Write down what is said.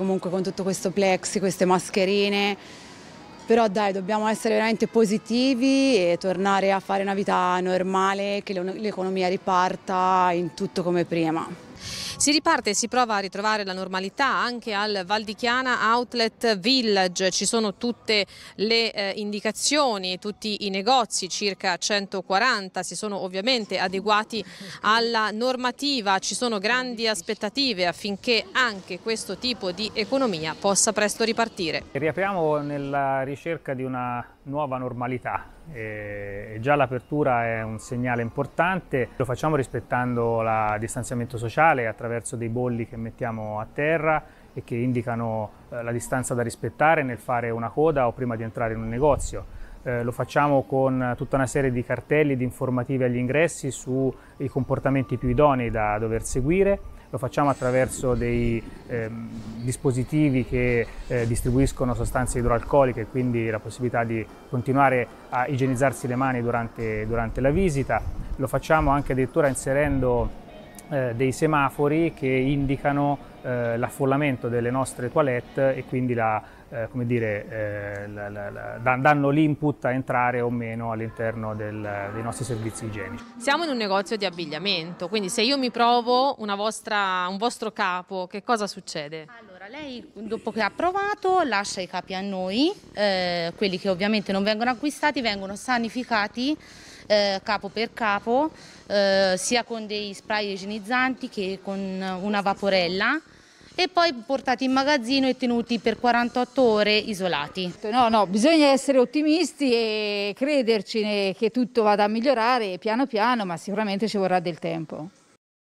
Comunque con tutto questo plexi, queste mascherine, però dai, dobbiamo essere veramente positivi e tornare a fare una vita normale, che l'economia riparta in tutto come prima. Si riparte e si prova a ritrovare la normalità anche al Val di Chiana Outlet Village. Ci sono tutte le eh, indicazioni, tutti i negozi, circa 140, si sono ovviamente adeguati alla normativa. Ci sono grandi aspettative affinché anche questo tipo di economia possa presto ripartire. Riapriamo nella ricerca di una nuova normalità. E già l'apertura è un segnale importante, lo facciamo rispettando il distanziamento sociale verticale attraverso dei bolli che mettiamo a terra e che indicano eh, la distanza da rispettare nel fare una coda o prima di entrare in un negozio. Eh, lo facciamo con tutta una serie di cartelli di informative agli ingressi sui comportamenti più idonei da dover seguire. Lo facciamo attraverso dei eh, dispositivi che eh, distribuiscono sostanze idroalcoliche, quindi la possibilità di continuare a igienizzarsi le mani durante, durante la visita. Lo facciamo anche addirittura inserendo eh, dei semafori che indicano eh, l'affollamento delle nostre toilette e quindi la, eh, dire, eh, la, la, danno l'input a entrare o meno all'interno dei nostri servizi igienici. Siamo in un negozio di abbigliamento, quindi se io mi provo vostra, un vostro capo, che cosa succede? Allora, lei dopo che ha provato lascia i capi a noi, eh, quelli che ovviamente non vengono acquistati vengono sanificati eh, capo per capo, eh, sia con dei spray igienizzanti che con una vaporella e poi portati in magazzino e tenuti per 48 ore isolati. No, no, bisogna essere ottimisti e crederci che tutto vada a migliorare piano piano, ma sicuramente ci vorrà del tempo.